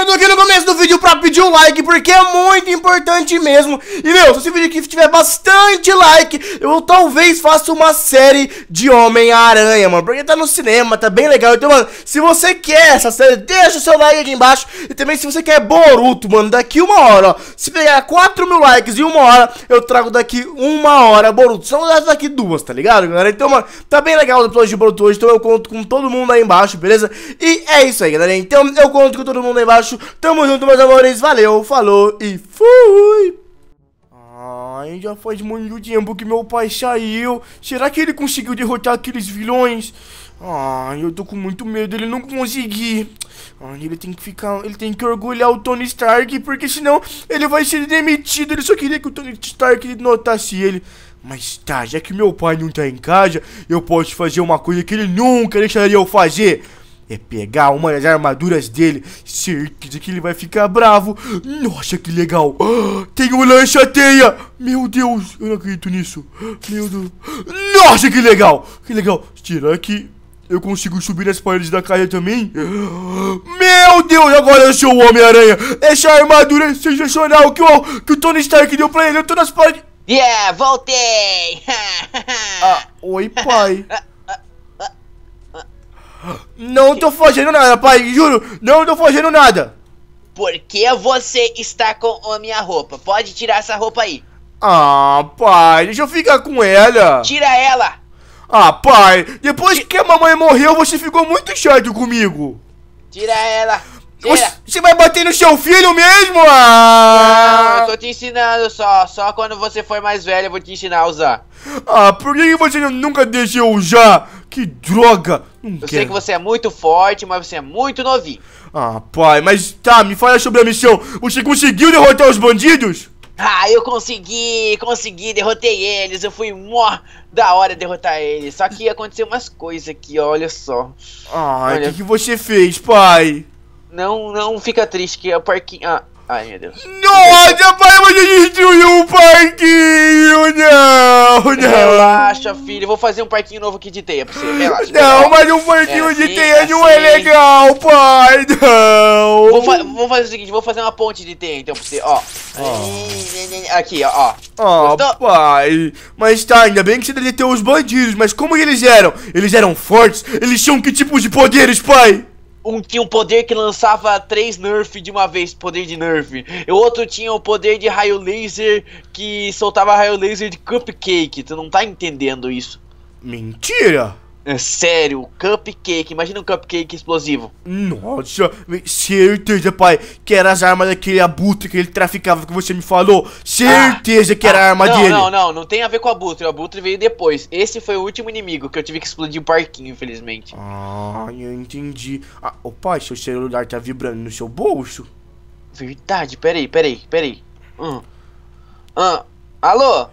chegando aqui no começo do vídeo pra pedir um like, porque é muito importante mesmo. E, meu, se esse vídeo aqui tiver bastante like, eu talvez faça uma série de Homem-Aranha, mano. Porque tá no cinema, tá bem legal. Então, mano, se você quer essa série, deixa o seu like aqui embaixo. E também se você quer Boruto, mano, daqui uma hora, ó. Se pegar 4 mil likes e uma hora, eu trago daqui uma hora Boruto. São daqui duas, tá ligado, galera? Então, mano, tá bem legal o episódio de Boruto hoje. Então eu conto com todo mundo aí embaixo, beleza? E é isso aí, galera. Então eu conto com todo mundo aí embaixo embaixo. Tamo junto, meus amores. Valeu, falou e fui! Ai, já faz muito tempo que meu pai saiu. Será que ele conseguiu derrotar aqueles vilões? Ai, eu tô com muito medo, ele não conseguir. Ai, ele tem que ficar. Ele tem que orgulhar o Tony Stark, porque senão ele vai ser demitido. Ele só queria que o Tony Stark notasse ele. Mas tá, já que meu pai não tá em casa, eu posso fazer uma coisa que ele nunca deixaria eu fazer é pegar uma das armaduras dele. Certeza que ele vai ficar bravo. Nossa, que legal. Tem um lança-teia. Meu Deus, eu não acredito nisso. Meu Deus. Nossa, que legal. Que legal. Será que eu consigo subir as paredes da caia também? Meu Deus, agora eu sou o Homem-Aranha. Essa armadura é sensacional que o, que o Tony Stark deu pra ele. Eu tô nas paredes... Yeah, voltei! ah, oi, pai. Não tô fazendo nada, pai, juro. Não tô fazendo nada. Por que você está com a minha roupa? Pode tirar essa roupa aí. Ah, pai, deixa eu ficar com ela. Tira ela. Ah, pai, depois Tira. que a mamãe morreu, você ficou muito chato comigo. Tira ela. Tira. Você vai bater no seu filho mesmo? Ah! Não, eu tô te ensinando só. Só quando você for mais velho eu vou te ensinar a usar. Ah, por que você nunca deixou usar? Que droga! Não eu quero. sei que você é muito forte, mas você é muito novinho. Ah, pai, mas tá, me fala sobre a missão. Você conseguiu derrotar os bandidos? Ah, eu consegui, consegui, derrotei eles, eu fui mó da hora derrotar eles. Só que aconteceu umas coisas aqui, olha só. Ah, o que, que, você fez, pai? Não, não fica triste que é o parquinho... Ah, ai meu Deus. Nossa, pai, mas a Poxa, filho, vou fazer um parquinho novo aqui de teia pra você. Relaxa, não, mas um parquinho é assim, de teia assim. não é legal, pai. Não. Vou, fa vou, fazer o seguinte, vou fazer uma ponte de teia então pra você, ó. Oh. Aqui, ó. Ó, pai. Mas tá, ainda bem que você ter os bandidos, mas como eles eram? Eles eram fortes? Eles tinham que tipo de poderes, pai? um tinha um poder que lançava três nerf de uma vez, poder de nerf. O outro tinha o poder de raio laser que soltava raio laser de cupcake. Tu não tá entendendo isso. Mentira! É sério, cupcake. Imagina um cupcake explosivo. Nossa, certeza, pai, que era as armas daquele abutre que ele traficava que você me falou. Certeza ah, que era a ah, arma não, dele. Não, não, não tem a ver com o abutre. O abutre veio depois. Esse foi o último inimigo que eu tive que explodir o parquinho, infelizmente. Ah, eu entendi. Ah, ô pai, seu celular tá vibrando no seu bolso? Verdade, peraí, peraí, peraí. Hum. Ah, alô?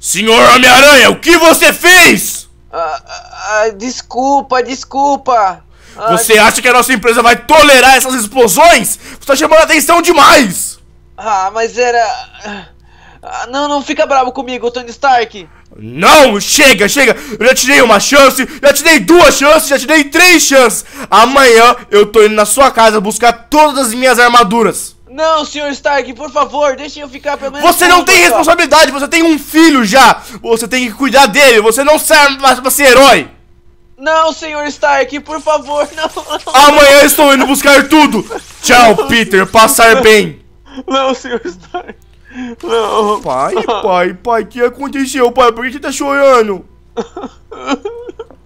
Senhor Homem-Aranha, o que você fez? Ah, ah, ah, desculpa, desculpa. Ah, Você acha que a nossa empresa vai tolerar essas explosões? Você tá chamando a atenção demais! Ah, mas era. Ah, não, não fica bravo comigo, Tony Stark! Não, chega, chega! Eu já te dei uma chance, já te dei duas chances, já te dei três chances! Amanhã eu tô indo na sua casa buscar todas as minhas armaduras! Não, senhor Stark, por favor, deixe eu ficar pelo menos. Você não tem responsabilidade, você tem um filho já! Você tem que cuidar dele, você não serve mais pra ser herói! Não, senhor Stark, por favor, não, não Amanhã não. estou indo buscar tudo! Tchau, Peter, passar não. bem! Não, senhor Stark, não. Pai, pai, pai, o que aconteceu, pai? Por que você tá chorando?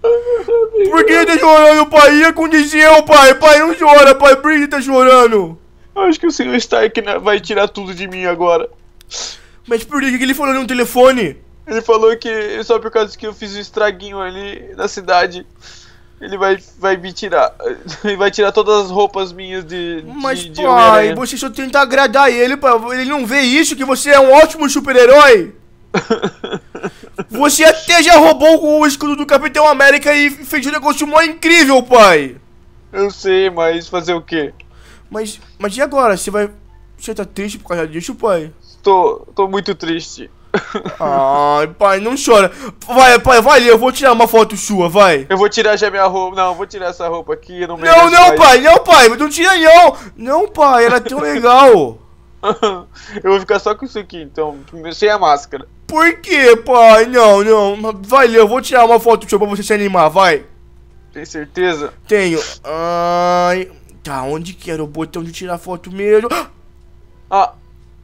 Por que você tá chorando, pai? O que aconteceu, pai? Pai, não chora, pai, por que você tá chorando? Eu acho que o senhor Stark vai tirar tudo de mim agora. Mas por que ele falou no telefone? Ele falou que só por causa que eu fiz um estraguinho ali na cidade. Ele vai, vai me tirar. Ele vai tirar todas as roupas minhas de. Mas de, de pai, você só tenta agradar ele pai. ele não ver isso, que você é um ótimo super-herói. você até já roubou o escudo do Capitão América e fez um negócio mó incrível, pai. Eu sei, mas fazer o quê? Mas, mas e agora? Você vai. Você tá triste por causa disso, pai? Tô, tô muito triste. Ai, pai, não chora. Vai, pai, vai ali, eu vou tirar uma foto sua, vai. Eu vou tirar já minha roupa. Não, vou tirar essa roupa aqui, não Não, não, pai, não, pai, não tira não. Não, pai, ela é tão legal. eu vou ficar só com isso aqui, então, sem a máscara. Por que, pai? Não, não. Vai ali, eu vou tirar uma foto sua pra você se animar, vai. Tem certeza? Tenho. Ai... Tá, onde que era o botão de tirar foto mesmo? Ah! Ah,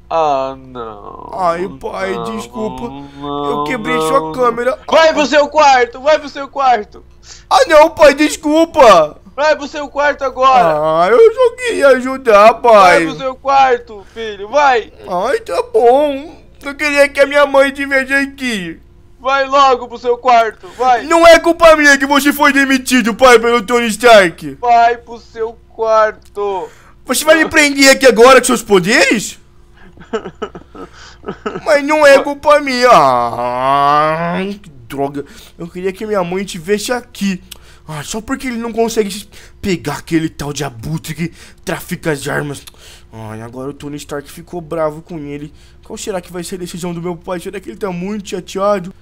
ah não. Ai, pai, não, desculpa. Não, eu quebrei não, sua câmera. Vai pro seu quarto, vai pro seu quarto. Ah, não, pai, desculpa. Vai pro seu quarto agora. Ah, eu só queria ajudar, pai. Vai pro seu quarto, filho, vai. Ai, tá bom. Eu queria que a minha mãe te veja aqui. Vai logo pro seu quarto, vai. Não é culpa minha que você foi demitido, pai, pelo Tony Stark. Vai pro seu quarto quarto! Você vai me prender aqui agora com seus poderes? Mas não é culpa minha. Ah, que droga. Eu queria que minha mãe tivesse aqui. Ah, só porque ele não consegue pegar aquele tal de abutre que trafica as armas. Ai, ah, agora o Tony Stark ficou bravo com ele. Qual será que vai ser a decisão do meu pai? Será que ele tá muito chateado?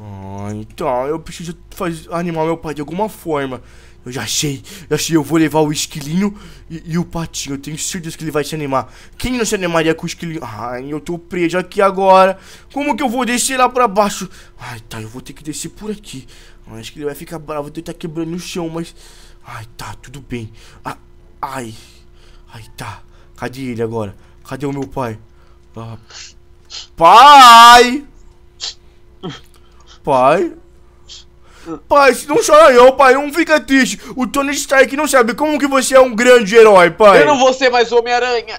Ah, então eu preciso fazer, animar meu pai de alguma forma. Eu já achei, já achei, eu vou levar o esquilinho e, e, o patinho. Eu tenho certeza que ele vai se animar. Quem não se animaria com o esquilinho? Ai, eu tô preso aqui agora. Como que eu vou descer lá pra baixo? Ai, tá, eu vou ter que descer por aqui. acho que ele vai ficar bravo de estar tá quebrando o chão, mas... Ai, tá, tudo bem. Ah, ai, ai, tá. Cadê ele agora? Cadê o meu pai? Ah, pai! Pai? Pai, não chora não, pai, não fica triste. O Tony Stark não sabe como que você é um grande herói, pai. Eu não vou ser mais Homem-Aranha.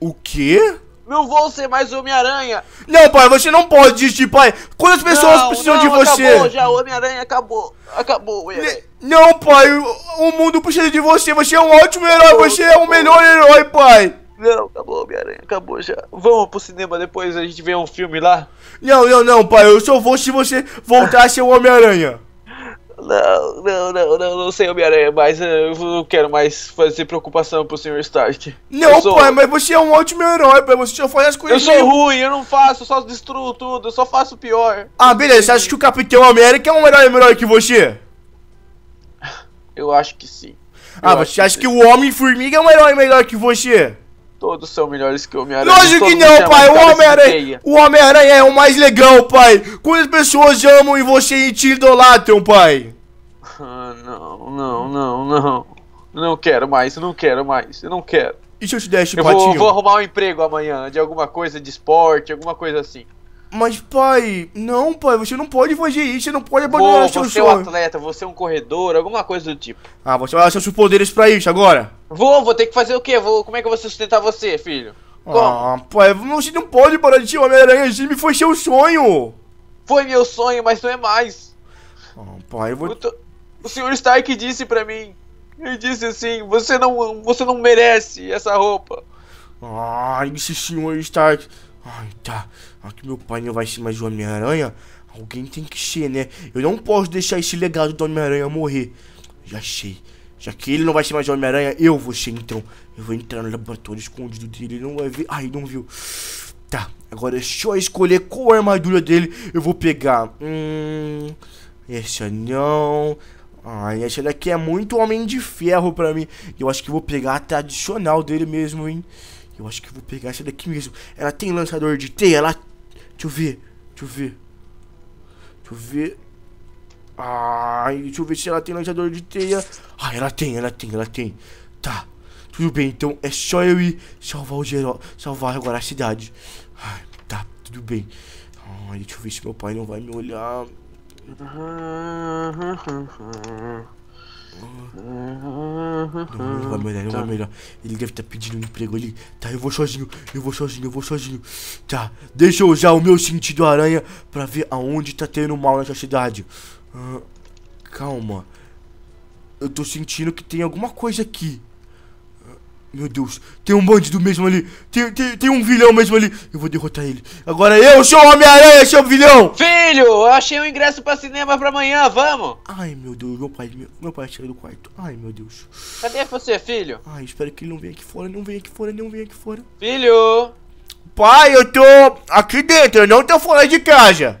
O quê? Não vou ser mais Homem-Aranha. Não, pai, você não pode desistir, pai. Quantas pessoas não, precisam não, de você? Acabou já, Homem-Aranha acabou. Acabou, herói. Não, pai, o mundo precisa de você. Você é um ótimo herói, você é o melhor herói, pai. Não, acabou Homem-Aranha, acabou já. Vamos pro cinema depois, a gente vê um filme lá. Não, não, não, pai, eu só vou se você voltar a ser o Homem-Aranha. Não, não, não, não, não sei Homem-Aranha, mas eh, eu não quero mais fazer preocupação pro Sr. Stark. Não, sou... pai, mas você é um ótimo herói, pai, você só faz as coisas. Eu sou ruim, eu não faço, eu só destruo tudo, eu só faço pior. Ah, beleza, você acha que o Capitão América é um herói melhor que você? Eu acho que sim. Ah, eu ah, você acha que, que o Homem-Formiga é um herói melhor que você? Todos são melhores que o Homem-Aranha. Lógico que não, pai. O Homem-Aranha Homem é o mais legal, pai. Quantas pessoas amam e você e te idolatram, pai? Ah, não, não, não, não. Não quero mais, não quero mais, eu não quero. E se eu te der esse eu Vou, vou arrumar um emprego amanhã, de alguma coisa de esporte, alguma coisa assim. Mas, pai, não, pai, você não pode fazer isso, você não pode abandonar Pô, seu você sonho. Você é um atleta, você é um corredor, alguma coisa do tipo. Ah, você vai usar seus poderes pra isso agora? Vou, vou ter que fazer o quê? Vou, como é que eu vou sustentar você, filho? Ah, como? Ah, pai, você não pode parar de ser Homem-Aranha, Jimmy, foi seu sonho! Foi meu sonho, mas não é mais. Ah, pai, eu vou... O, o Stark disse pra mim, ele disse assim, você não, você não merece essa roupa. Ah, esse senhor Stark... Ai, tá. Aqui ah, meu pai não vai ser mais o Homem-Aranha. Alguém tem que ser, né? Eu não posso deixar esse legado do Homem-Aranha morrer. Já sei. Já que ele não vai ser mais o Homem-Aranha, eu vou ser então. Eu vou entrar no laboratório escondido dele. Ele não vai ver. Ai, não viu. Tá, agora é só escolher qual armadura dele eu vou pegar. Hum. Essa não. Ai, essa daqui é muito Homem de Ferro pra mim. Eu acho que vou pegar a tradicional dele mesmo, hein? Eu acho que eu vou pegar essa daqui mesmo. Ela tem lançador de teia, lá Deixa eu ver, deixa eu ver. Deixa eu ver... Ai, deixa eu ver se ela tem lançador de teia. Ah, ela tem, ela tem, ela tem. Tá, tudo bem, então é só eu ir salvar o geral, salvar agora a cidade. Ai, tá, tudo bem. Ai, deixa eu ver se meu pai não vai me olhar. Não, uhum. vai melhor, não vai tá. melhor. Ele deve estar tá pedindo um emprego ali. Tá, eu vou sozinho, eu vou sozinho, eu vou sozinho. Tá, deixa eu usar o meu sentido aranha pra ver aonde tá tendo mal nessa cidade. Ah, calma. Eu tô sentindo que tem alguma coisa aqui. Meu Deus, tem um bandido mesmo ali. Tem, tem, tem um vilão mesmo ali. Eu vou derrotar ele. Agora é eu sou o Homem-Aranha, seu vilão Filho, eu achei um ingresso pra cinema pra amanhã, vamos! Ai, meu Deus, meu pai, meu, meu pai saiu do quarto. Ai, meu Deus. Cadê você, filho? Ai, espero que ele não venha aqui fora, não venha aqui fora, não venha aqui fora. Filho! Pai, eu tô aqui dentro, eu não tô fora de casa.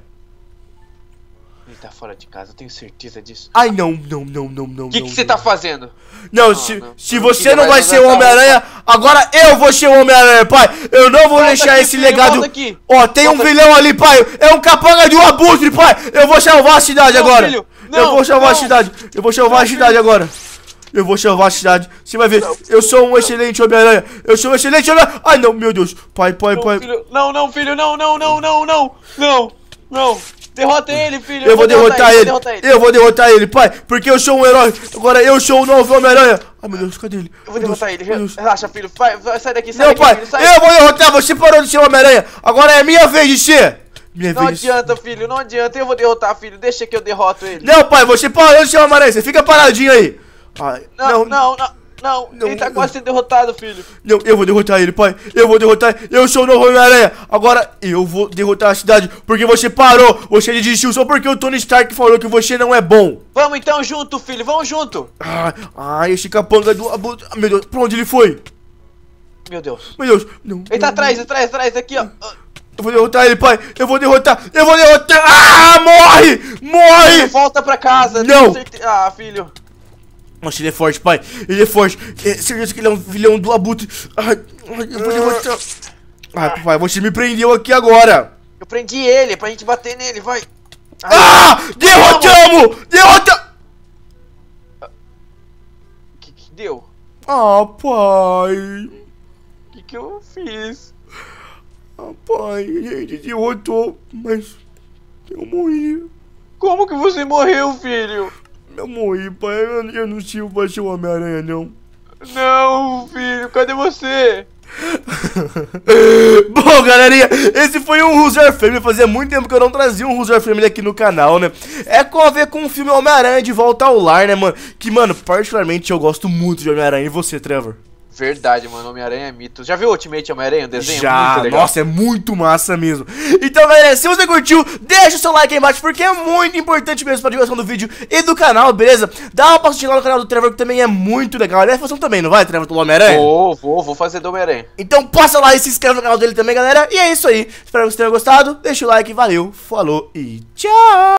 Ele tá fora de casa, eu tenho certeza disso. Ai, não, não, não, não, não. O que, você tá fazendo? Não, ah, se, não, se você não vai ser o Homem-Aranha, agora eu vou ser o Homem-Aranha, pai. Eu não vou volta deixar aqui, esse filho, legado. Ó, tem volta um vilão aqui. ali, pai. É um capanga de um abutre, pai. Eu vou salvar a cidade não, agora. Filho, não, eu vou salvar a cidade. Eu vou salvar a cidade agora. Eu vou salvar a cidade. Você vai ver. Não, eu sou um excelente Homem-Aranha. Eu sou um excelente Homem-Aranha. Ai, não, meu Deus. Pai, pai, não, pai. Filho. Não, não, filho. Não, não, não, não, não. Não, não. Derrota hum. ele, filho. Eu, eu vou derrotar, derrotar ele. Eu vou derrotar ele, pai. Porque eu sou um herói. Agora eu sou o novo Homem-Aranha. Ai, meu Deus, cadê ele? Eu vou derrotar Deus, ele. Relaxa, filho. Pai, sai daqui, sai Não, daqui, pai. Filho, sai. Eu vou derrotar. Você parou de ser Homem-Aranha. Agora é minha vez de ser. Minha não vez. adianta, filho. Não adianta. Eu vou derrotar, filho. Deixa que eu derroto ele. Não, pai. Você parou de ser Homem-Aranha. Você fica paradinho aí. Ai, não, não. não. não. Não, não, ele tá quase sendo derrotado, filho. Não, eu vou derrotar ele, pai. Eu vou derrotar Eu sou o novo Homem-Aranha. Agora eu vou derrotar a cidade. Porque você parou. Você desistiu só porque o Tony Stark falou que você não é bom. Vamos então junto, filho. Vamos junto. Ah, ah esse capanga do. Ah, meu Deus, pra onde ele foi? Meu Deus. Meu Deus. Não, ele tá atrás, atrás, atrás. Aqui, ó. Eu vou derrotar ele, pai! Eu vou derrotar! Eu vou derrotar! Ah! Morre! Morre! Ele volta pra casa! Não! Ah, filho! Nossa, ele é forte, pai. Ele é forte. É, certeza que ele é um vilão do abutre. Ai, ai eu vou levantar. Ai, pai, você me prendeu aqui agora. Eu prendi ele, é pra gente bater nele, vai. Ah! Ai. Ah! Derrotamos! Derrotamos! Que que deu? Ah, pai. Que que eu fiz? Ah, pai, ele derrotou, mas eu morri. Como que você morreu, filho? Eu morri, pai. Eu, não tinha pra ser o Homem-Aranha, não. Não, filho. Cadê você? Bom, galerinha, esse foi um User Family. Fazia muito tempo que eu não trazia um User Family aqui no canal, né? É com a ver com o filme Homem-Aranha de Volta ao Lar, né, mano? Que, mano, particularmente eu gosto muito de Homem-Aranha. E você, Trevor? Verdade, mano. Homem-Aranha é mito. Já viu o Ultimate Homem-Aranha? O desenho? Já. Nossa, é muito massa mesmo. Então, galera, se você curtiu, deixa o seu like aí embaixo, porque é muito importante mesmo pra divulgação do vídeo e do canal, beleza? Dá uma passadinha lá no canal do Trevor, que também é muito legal. Aliás, você é também, não vai, Trevor, do Homem-Aranha? Vou, vou, vou fazer do Homem-Aranha. Então, passa lá e se inscreve no canal dele também, galera. E é isso aí. Espero que vocês tenham gostado. Deixa o like, valeu, falou e tchau!